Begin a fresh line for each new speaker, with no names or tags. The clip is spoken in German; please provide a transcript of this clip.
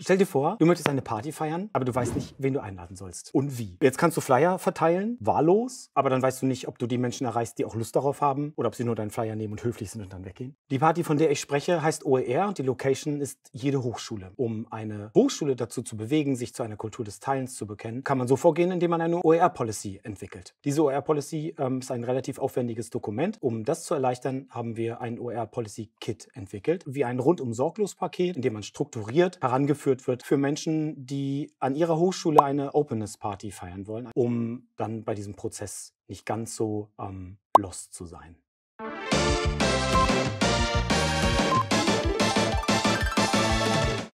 Stell dir vor, du möchtest eine Party feiern, aber du weißt nicht, wen du einladen sollst und wie. Jetzt kannst du Flyer verteilen, wahllos, aber dann weißt du nicht, ob du die Menschen erreichst, die auch Lust darauf haben oder ob sie nur deinen Flyer nehmen und höflich sind und dann weggehen. Die Party, von der ich spreche, heißt OER und die Location ist jede Hochschule. Um eine Hochschule dazu zu bewegen, sich zu einer Kultur des Teilens zu bekennen, kann man so vorgehen, indem man eine OER-Policy entwickelt. Diese OER-Policy ähm, ist ein relativ aufwendiges Dokument. Um das zu erleichtern, haben wir ein OER-Policy-Kit entwickelt, wie ein rundum sorglos Paket, in dem man strukturiert, herangeführt durchgeführt wird für Menschen, die an ihrer Hochschule eine Openness-Party feiern wollen, um dann bei diesem Prozess nicht ganz so ähm, lost zu sein.